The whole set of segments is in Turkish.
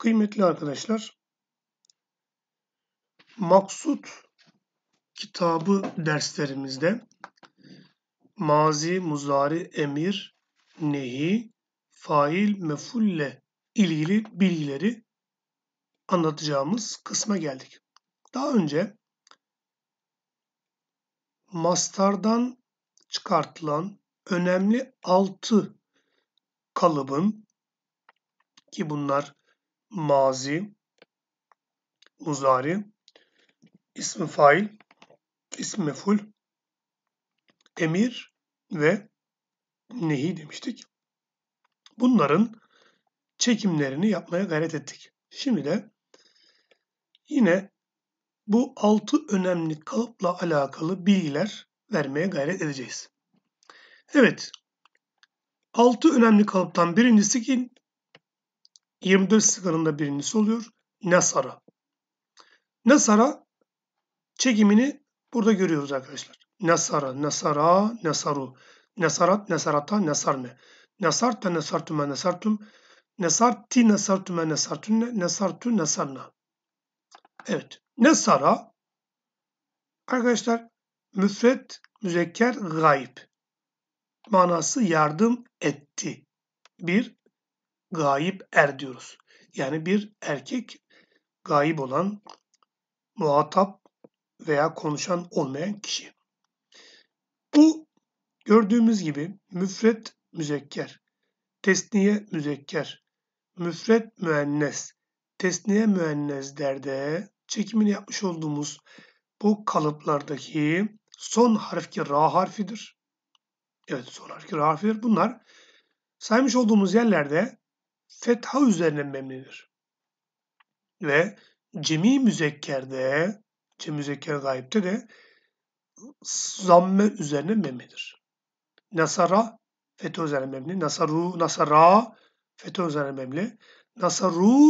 Kıymetli arkadaşlar, maksut kitabı derslerimizde mazi, muzari, emir, nehi, fail, mefulle ilgili bilgileri anlatacağımız kısma geldik. Daha önce mastardan çıkartılan önemli altı kalıbın ki bunlar mazi, muzari, ismi fail, ismi meful, emir ve nehi demiştik. Bunların çekimlerini yapmaya gayret ettik. Şimdi de yine bu altı önemli kalıpla alakalı bilgiler vermeye gayret edeceğiz. Evet, altı önemli kalıptan birincisi ki 24 sigaranın birincisi oluyor. Nasara. Nasara çekimini burada görüyoruz arkadaşlar. Nasara, Nasara, Nasaru. Nasarat, Nasarata, Nasarne. Nasarta, Nasartuma, Nasartum. Nasarti, Nasartuma, Nasartunne. Nasartu, Nasarna. Evet. Nasara arkadaşlar müfret, müzekker, gayb. Manası yardım etti. Bir, gayip er diyoruz. Yani bir erkek gayip olan, muhatap veya konuşan olmayan kişi. Bu gördüğümüz gibi müfret müzekker, tesniye müzekker, müfret müennes, tesniye derde çekimini yapmış olduğumuz bu kalıplardaki son harf ki ra harfidir. Evet son harf ki ra harfidir. Bunlar saymış olduğumuz yerlerde fetha üzerine memlidir. Ve cemi müzekkerde, cemi müzekker gayipte de zamme üzerine memlidir. Nasara fetha üzerine memli. Nasaru, nasara fetha üzerine memli. Nasaru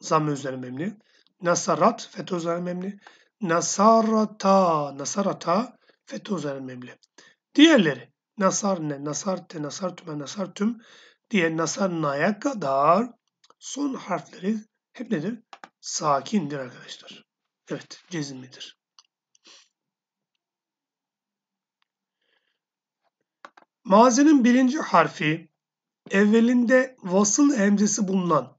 zamme üzerine memli. Nasarat fetha üzerine memli. Nasarata, nasarata fetha üzerine memli. Diğerleri nasar ne, nasar te, nasar tüme, nasar tüm diye nasanna'ya kadar son harfleri hep nedir? Sakindir arkadaşlar. Evet cezimlidir. Mazenin birinci harfi evvelinde vasıl hemzesi bulunan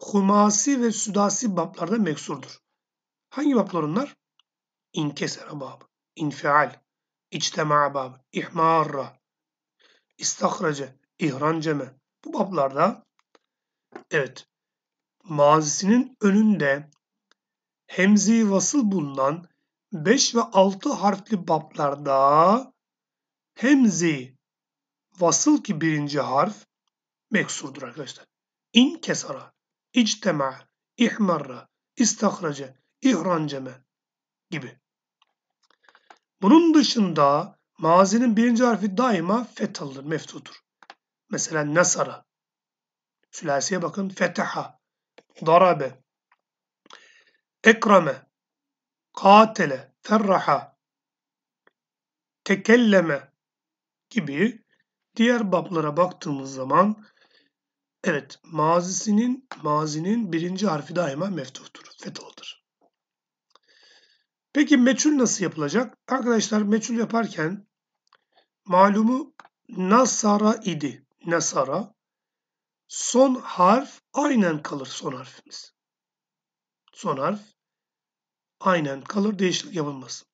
humasi ve südasi bablarda meksurdur. Hangi bablar onlar? İnkesere babı, infial, içtema babı, ihmarra, istahrece, ihranceme, bu bablarda evet mazisinin önünde hemzi vasıl bulunan 5 ve 6 harfli bablarda hemzi vasıl ki birinci harf meksurdur arkadaşlar. İn kesara, ictema, ihmarra, istahraca, ihranceme gibi. Bunun dışında mazinin birinci harfi daima fethalıdır, meftudur. Mesela nasara. Sülaseye bakın. Fetaha. Darabe. Ekrame. Katele. Ferraha. Tekelleme gibi diğer bablara baktığımız zaman evet mazisinin mazinin birinci harfi daima meftuhtur, fetoldur. Peki meçhul nasıl yapılacak? Arkadaşlar meçhul yaparken malumu nasara idi nesara. Son harf aynen kalır son harfimiz. Son harf aynen kalır değişiklik yapılmaz.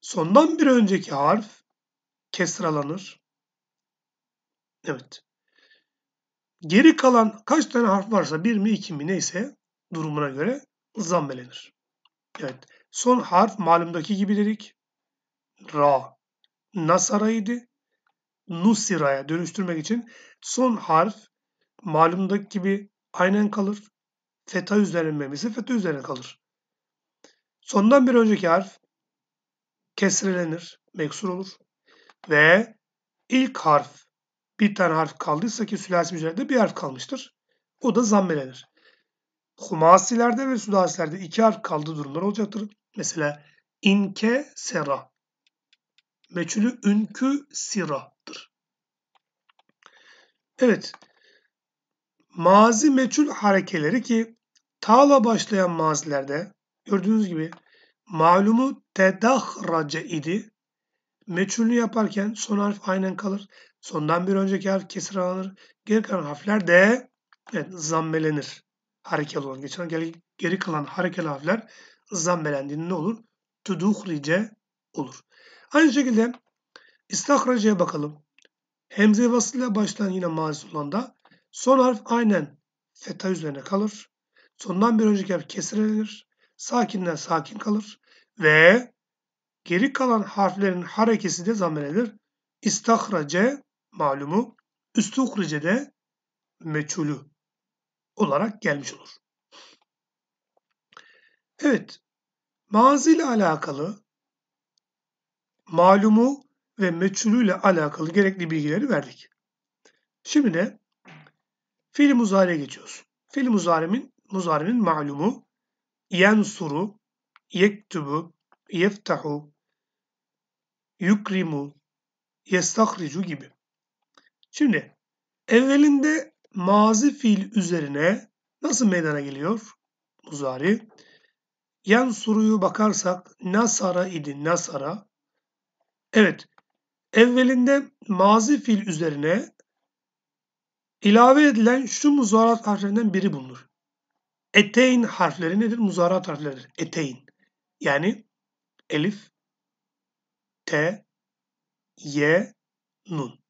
Sondan bir önceki harf kesralanır. Evet. Geri kalan kaç tane harf varsa bir mi iki mi neyse durumuna göre zammelenir. Evet. Son harf malumdaki gibi dedik. Ra. Nasara'ydı nusiraya dönüştürmek için son harf malumdaki gibi aynen kalır. Feta üzerinmemesi feta üzerine kalır. Sondan bir önceki harf kesrelenir, meksur olur. Ve ilk harf bir tane harf kaldıysa ki sülasi mücerrede bir harf kalmıştır. O da zammelenir. Humasilerde ve sülasilerde iki harf kaldı durumlar olacaktır. Mesela inke sera. Meçhulü ünkü sira. Evet, mazi meçhul harekeleri ki ta'la başlayan mazilerde gördüğünüz gibi malumu tedahrace idi. Meçhulünü yaparken son harf aynen kalır. Sondan bir önceki harf kesir alınır. Geri kalan harfler de evet, zammelenir. Harekeli olan geçen geri, geri kalan harekeli harfler zammelendiğinde ne olur? Tuduhrice olur. Aynı şekilde istahraceye bakalım. Emre vasıla başlayan yine mazi olan da son harf aynen feta üzerine kalır. Sondan bir önceki harf kesilir. Sakinler sakin kalır. Ve geri kalan harflerin harekesi de zammelenir. İstahrace malumu, üstuhrice de meçhulü olarak gelmiş olur. Evet, mazi ile alakalı malumu ve meçhulüyle alakalı gerekli bilgileri verdik. Şimdi de fiil muzariye geçiyoruz. Fiil muzarimin, muzarimin malumu yensuru, yektubu, yeftahu, yukrimu, yestahricu gibi. Şimdi evvelinde mazi fiil üzerine nasıl meydana geliyor muzari? Yan suruyu bakarsak nasara idi nasara. Evet Evvelinde mazi fiil üzerine ilave edilen şu muzarat harflerinden biri bulunur. Eteyn harfleri nedir? Muzarat harfleridir. Eteyn. Yani elif, t, y, nun.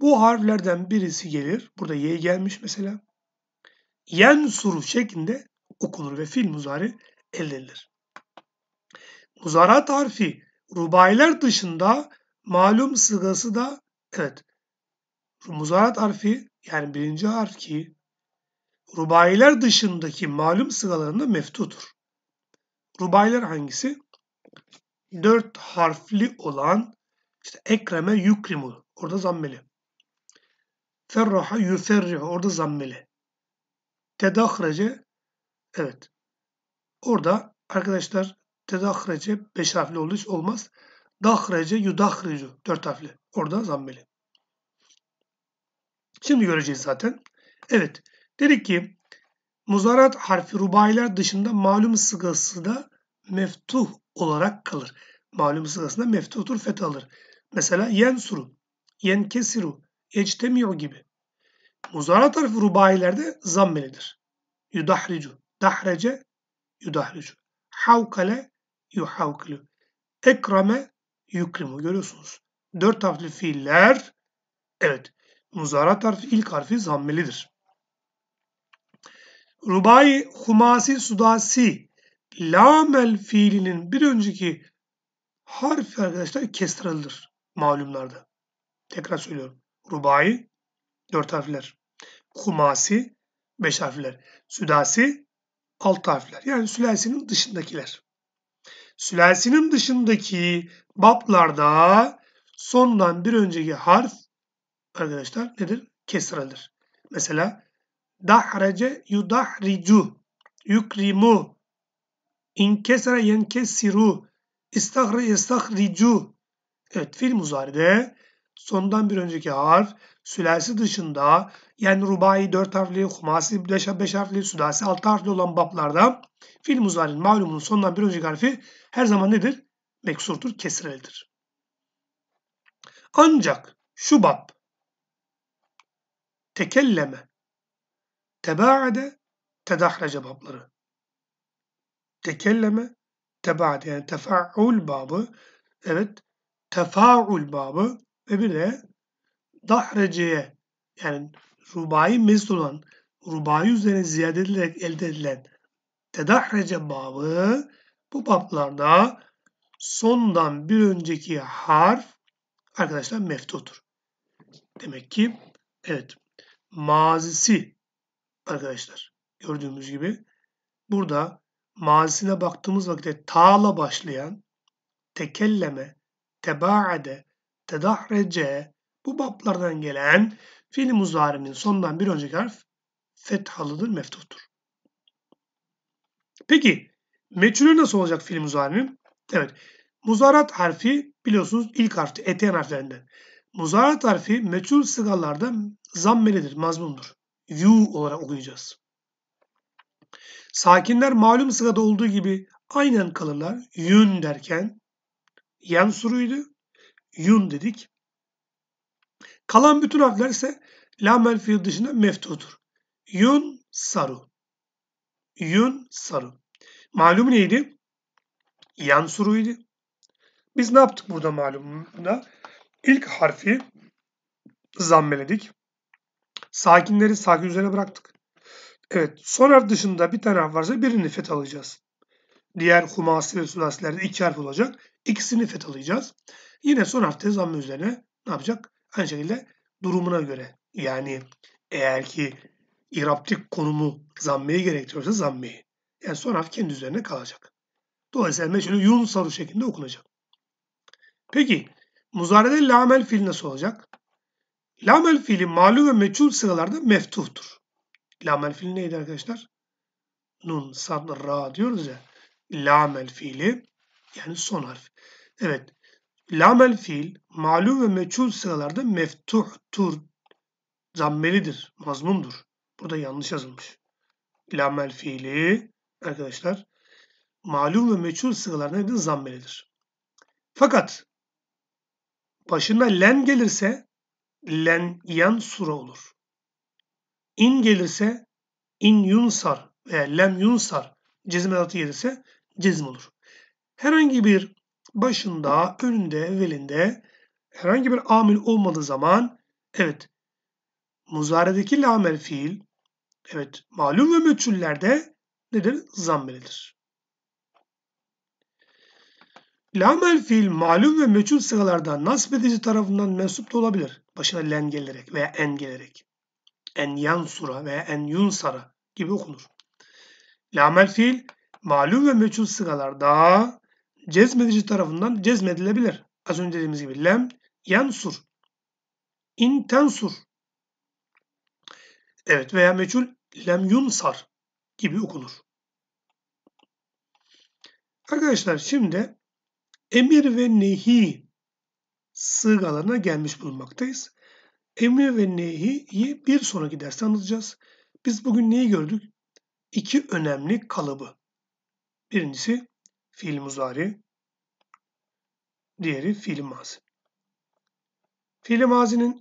Bu harflerden birisi gelir. Burada y gelmiş mesela. Yen suru şeklinde okunur ve fil muzari elde edilir. Muzarat harfi rubaylar dışında Malum sıgası da evet. Muzarat harfi yani birinci harf ki rubayiler dışındaki malum sıgalarında meftudur. Rubayiler hangisi? Dört harfli olan işte ekreme yukrimu orada zammeli. Ferraha yuferrihu orada zammeli. Tedahrece evet. Orada arkadaşlar tedahrece beş harfli olduğu için olmaz. Dahrece, yudahricu. Dört harfli. Orada zammeli. Şimdi göreceğiz zaten. Evet. Dedik ki muzarat harfi rubailer dışında malum sıgası da meftuh olarak kalır. Malum sıgasında meftuhtur fet alır. Mesela yensuru, yenkesiru, ectemiu gibi. Muzarat harfi rubailerde zammelidir. Yudahricu, dahrece, yudahricu. Havkale, yuhavkilu. Ekrame, yükrimu görüyorsunuz. Dört harfli fiiller evet muzarat harfi ilk harfi zammelidir. Rubai, humasi, sudasi lamel fiilinin bir önceki harfi arkadaşlar kestiralıdır malumlarda. Tekrar söylüyorum. Rubai dört harfler. Humasi beş harfler. sudasi alt harfler. Yani sülalesinin dışındakiler. Sülalesinin dışındaki baplarda sondan bir önceki harf arkadaşlar nedir? Kesradır. Mesela dahrece yudahricu yukrimu inkesra yenkesiru istahre yestahricu Evet, fiil muzaride sondan bir önceki harf sülalesi dışında yani rubai 4 harfli, humasi 5 harfli, sülasi 6 harfli olan bablarda fil muzarin malumunun sondan bir önceki harfi her zaman nedir? Meksurdur, kesrelidir. Ancak şu bab tekelleme tebaade tedahrece babları tekelleme tebaade yani tefaul babı evet tefaul babı ve bir de dahreciye yani rubai mezd olan rubai üzerine ziyade edilerek elde edilen tedahrece babı bu bablarda sondan bir önceki harf arkadaşlar meftuhtur. Demek ki evet mazisi arkadaşlar gördüğümüz gibi burada mazisine baktığımız vakitte ta'la başlayan tekelleme, tebaade, tedahrece bu bablardan gelen fiil muzarimin sondan bir önceki harf fethalıdır, meftuhtur. Peki meçhulü nasıl olacak fiil muzarimin? Evet. Muzarat harfi biliyorsunuz ilk harfti, eteyen harflerinden. Muzarat harfi meçhul sigalarda zammelidir, mazmundur. Yu olarak okuyacağız. Sakinler malum sigada olduğu gibi aynen kalırlar. Yün derken yan suruydu yun dedik. Kalan bütün harfler ise la menfi dışında meftuhtur. Yun saru. Yun saru. Malum neydi? Yansuru idi. Biz ne yaptık burada malumunda? İlk harfi zammeledik. Sakinleri sakin üzerine bıraktık. Evet son harf dışında bir tane harf varsa birini alacağız. Diğer humasi ve sülasilerde iki harf olacak. İkisini alacağız. Yine son hafta zammı üzerine ne yapacak? Aynı şekilde durumuna göre. Yani eğer ki iraptik konumu zammeyi gerektiriyorsa zammeyi. Yani son harf kendi üzerine kalacak. Dolayısıyla meşhur yun saru şeklinde okunacak. Peki muzarede lamel fiil nasıl olacak? Lamel fiili malum ve meçhul sıralarda meftuhtur. Lamel fiili neydi arkadaşlar? Nun, sad, ra diyoruz ya. Lamel fiili yani son harf. Evet Lamel fiil malum ve meçhul sıralarda tur Zammelidir, mazmundur. Burada yanlış yazılmış. Lamel fiili arkadaşlar malum ve meçhul sıralarda nedir? Zammelidir. Fakat başına len gelirse len yan sura olur. İn gelirse in yunsar veya lem yunsar Cezim edatı gelirse cezm olur. Herhangi bir başında, önünde, evvelinde herhangi bir amil olmadığı zaman evet muzaredeki lamel fiil evet malum ve meçhullerde nedir? Zammelidir. Lamel fiil malum ve meçhul sıralarda nasb edici tarafından mensup da olabilir. Başına len gelerek veya en gelerek. En yansura veya en yunsara gibi okunur. Lamel fiil malum ve meçhul sıralarda cezmedici tarafından cezmedilebilir. Az önce dediğimiz gibi lem yansur. İntensur. Evet veya meçhul lem yunsar gibi okunur. Arkadaşlar şimdi emir ve nehi sığalarına gelmiş bulunmaktayız. Emir ve nehiyi bir sonraki derste anlatacağız. Biz bugün neyi gördük? İki önemli kalıbı. Birincisi fiil muzari. Diğeri fiil mazi. Fiil mazinin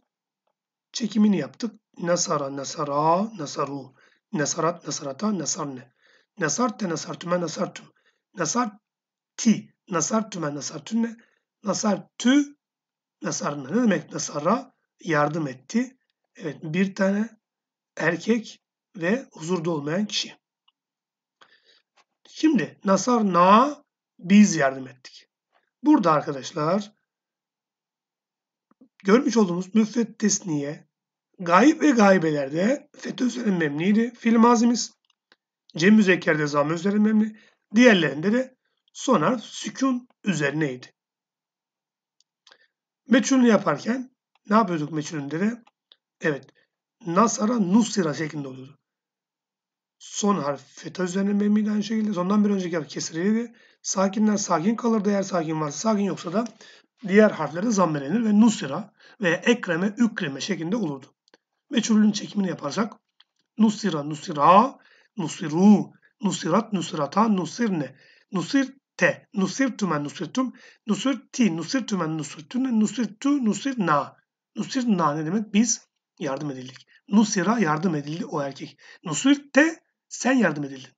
çekimini yaptık. Nasara, nasara, nasaru. Nasarat, nasarata, nasarne. Nasarte, nasartüme, nasartüm. Nasarti, nasartüme, nasartünne. Nasartü, nasarne. Ne demek nasara? Yardım etti. Evet, bir tane erkek ve huzurda olmayan kişi. Şimdi nasar na biz yardım ettik. Burada arkadaşlar görmüş olduğumuz müffet tesniye gayb ve gaybelerde fetö üzeri memniydi. Fil mazimiz. Cem müzekkerde zam üzeri memni. Diğerlerinde de son harf sükun üzerineydi. Meçhulünü yaparken ne yapıyorduk meçhulünde de? Evet. Nasara Nusira şeklinde oluyordu son harf feta üzerine mebniydi aynı şekilde. Sondan bir önceki harf kesireydi. Sakinler sakin kalır eğer sakin varsa. Sakin yoksa da diğer harflere zammelenir ve nusira veya ekreme, ükreme şeklinde olurdu. Meçhulün çekimini yaparsak nusira, nusira, nusiru, nusirat, nusirata, nusirne, nusirte, nusirtümen, nusirtüm nusirti, nusirtümen, nusirtüne, nusirtu nusirna. Nusirna ne demek? Biz yardım edildik. Nusira yardım edildi o erkek. Nusirte sen yardım edildin.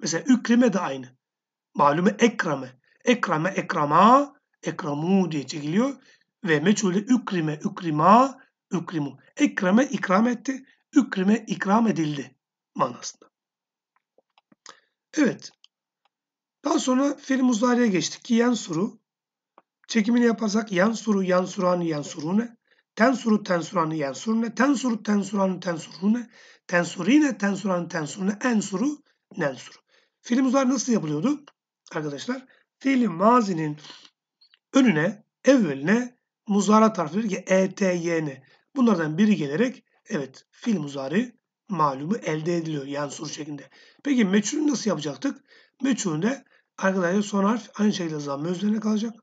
Mesela Ükrime de aynı. Malume Ekrame. Ekrame Ekrama Ekramu diye çekiliyor. Ve meçhulde Ükrime Ükrima Ükrimu. Ekrame ikram etti. Ükrime ikram edildi manasında. Evet. Daha sonra fiil muzariye geçtik ki yan soru. Çekimini yaparsak yan soru, yan surani, yan soru ne? tensuru tensuranı yensurne, tensuru tensuranı tensurune, tensurine tensuranı tensurune, ensuru nensuru. Fiil muzari nasıl yapılıyordu? Arkadaşlar fiil mazinin önüne, evveline muzara tarif edilir ki e, t, y, n. Bunlardan biri gelerek evet fiil muzari malumu elde ediliyor yansur şeklinde. Peki meçhulü nasıl yapacaktık? Meçhulünde arkadaşlar son harf aynı şekilde zammı üzerine kalacak.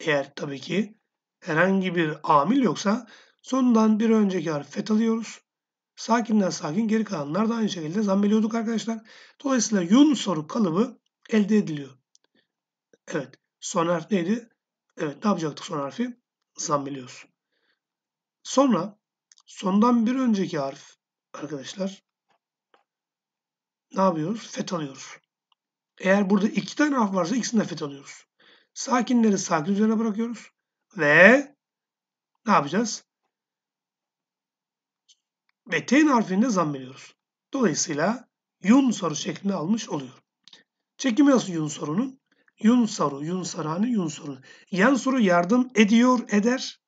Eğer tabii ki herhangi bir amil yoksa sondan bir önceki harfi fethalıyoruz. Sakinden sakin geri kalanlar da aynı şekilde zammeliyorduk arkadaşlar. Dolayısıyla yun soru kalıbı elde ediliyor. Evet. Son harf neydi? Evet ne yapacaktık son harfi? Zammeliyoruz. Sonra sondan bir önceki harf arkadaşlar ne yapıyoruz? Fethalıyoruz. Eğer burada iki tane harf varsa ikisini de fethalıyoruz. Sakinleri sakin üzerine bırakıyoruz ve ne yapacağız? Metein harfinde zam veriyoruz. Dolayısıyla yun soru şeklinde almış oluyor. Çekimi nasıl yun sorunun? Yun soru, yun sarhane, yun sorunu. Yan soru yardım ediyor, eder.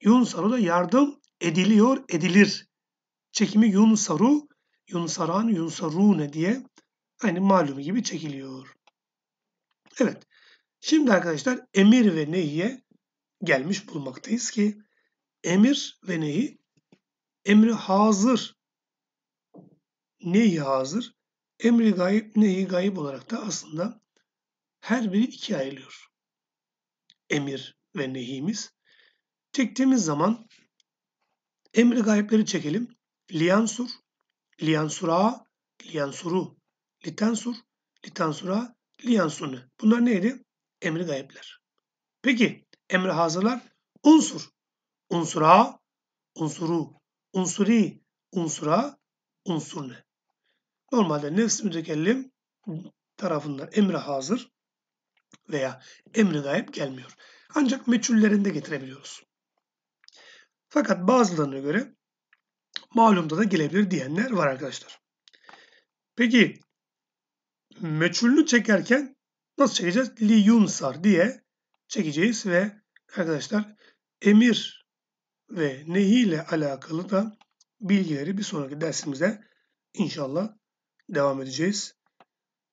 Yun soru da yardım ediliyor, edilir. Çekimi yun soru, yun saran, yun ne diye aynı malum gibi çekiliyor. Evet. Şimdi arkadaşlar emir ve nehiye gelmiş bulmaktayız ki emir ve nehi emri hazır nehi hazır emri gayip nehi gayip olarak da aslında her biri ikiye ayrılıyor. Emir ve nehimiz. Çektiğimiz zaman emri gayipleri çekelim. Liyansur, liyansura, liyansuru, litensur, litansura, liyansunu. Bunlar neydi? Emri gayipler. Peki emri hazırlar. Unsur, unsura, unsuru, unsuri, unsura, unsurne. Normalde nefs mütekellim tarafından emri hazır veya emri gayip gelmiyor. Ancak meçhullerinde getirebiliyoruz. Fakat bazılarına göre malumda da gelebilir diyenler var arkadaşlar. Peki meçhulünü çekerken nasıl çekeceğiz? Li yunsar diye çekeceğiz ve Arkadaşlar emir ve nehi ile alakalı da bilgileri bir sonraki dersimize inşallah devam edeceğiz.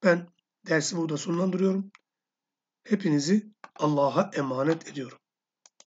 Ben dersi burada sonlandırıyorum. Hepinizi Allah'a emanet ediyorum.